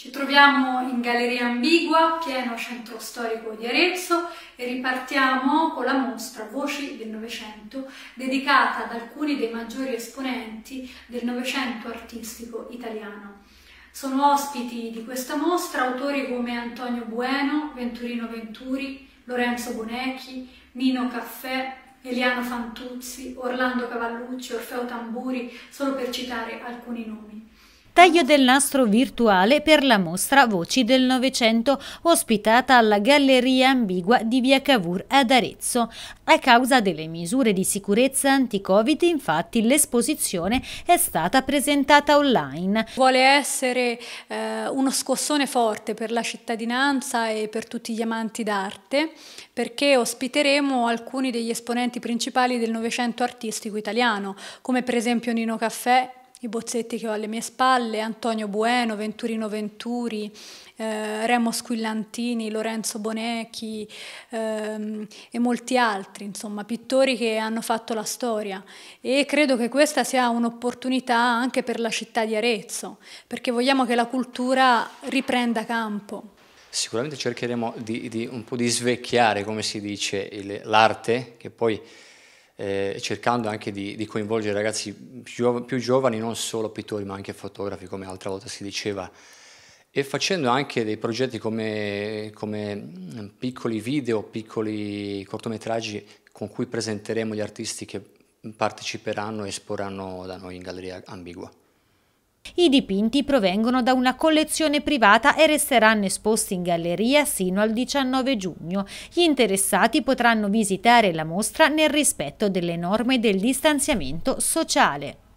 Ci troviamo in Galleria Ambigua, pieno centro storico di Arezzo e ripartiamo con la mostra Voci del Novecento dedicata ad alcuni dei maggiori esponenti del Novecento artistico italiano. Sono ospiti di questa mostra autori come Antonio Bueno, Venturino Venturi, Lorenzo Bonecchi, Nino Caffè, Eliano Fantuzzi, Orlando Cavallucci, Orfeo Tamburi, solo per citare alcuni nomi. Taglio del nastro virtuale per la mostra Voci del Novecento, ospitata alla Galleria Ambigua di via Cavour ad Arezzo. A causa delle misure di sicurezza anti-Covid, infatti, l'esposizione è stata presentata online. Vuole essere eh, uno scossone forte per la cittadinanza e per tutti gli amanti d'arte, perché ospiteremo alcuni degli esponenti principali del Novecento artistico italiano, come per esempio Nino Caffè i bozzetti che ho alle mie spalle, Antonio Bueno, Venturino Venturi, eh, Remo Squillantini, Lorenzo Bonecchi ehm, e molti altri, insomma, pittori che hanno fatto la storia e credo che questa sia un'opportunità anche per la città di Arezzo, perché vogliamo che la cultura riprenda campo. Sicuramente cercheremo di, di un po' di svecchiare, come si dice, l'arte, che poi eh, cercando anche di, di coinvolgere ragazzi più, più, giovani, non solo pittori ma anche fotografi, come altra volta si diceva, e facendo anche dei progetti come, come mm, piccoli video, piccoli cortometraggi con cui presenteremo gli artisti che parteciperanno e esporranno da noi in Galleria Ambigua. I dipinti provengono da una collezione privata e resteranno esposti in galleria sino al 19 giugno. Gli interessati potranno visitare la mostra nel rispetto delle norme del distanziamento sociale.